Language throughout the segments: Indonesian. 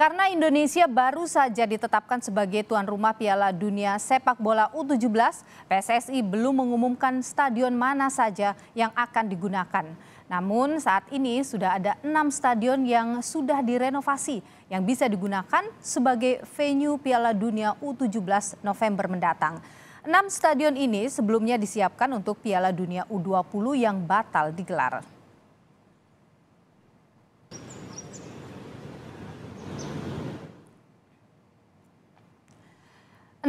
Karena Indonesia baru saja ditetapkan sebagai tuan rumah Piala Dunia Sepak Bola U17, PSSI belum mengumumkan stadion mana saja yang akan digunakan. Namun saat ini sudah ada enam stadion yang sudah direnovasi yang bisa digunakan sebagai venue Piala Dunia U17 November mendatang. Enam stadion ini sebelumnya disiapkan untuk Piala Dunia U20 yang batal digelar.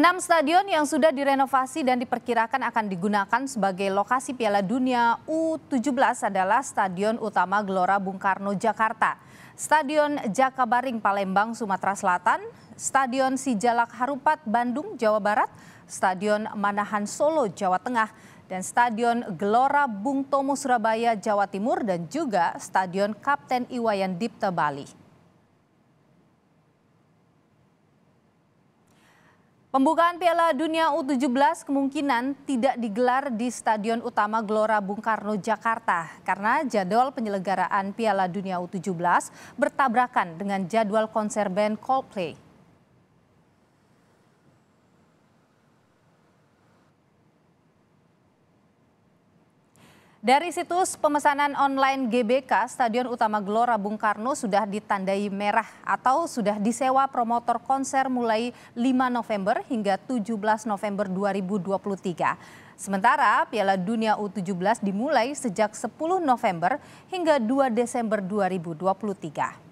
Enam stadion yang sudah direnovasi dan diperkirakan akan digunakan sebagai lokasi Piala Dunia U17 adalah Stadion Utama Gelora Bung Karno Jakarta, Stadion Jakabaring Palembang Sumatera Selatan, Stadion Sijalak Harupat Bandung Jawa Barat, Stadion Manahan Solo Jawa Tengah, dan Stadion Gelora Bung Tomo Surabaya Jawa Timur dan juga Stadion Kapten Iwayan Dipta Bali. Pembukaan Piala Dunia U17 kemungkinan tidak digelar di Stadion Utama Gelora Bung Karno, Jakarta karena jadwal penyelenggaraan Piala Dunia U17 bertabrakan dengan jadwal konser band Coldplay. Dari situs pemesanan online GBK, Stadion Utama Gelora Bung Karno sudah ditandai merah atau sudah disewa promotor konser mulai 5 November hingga 17 November 2023. Sementara Piala Dunia U17 dimulai sejak 10 November hingga 2 Desember 2023.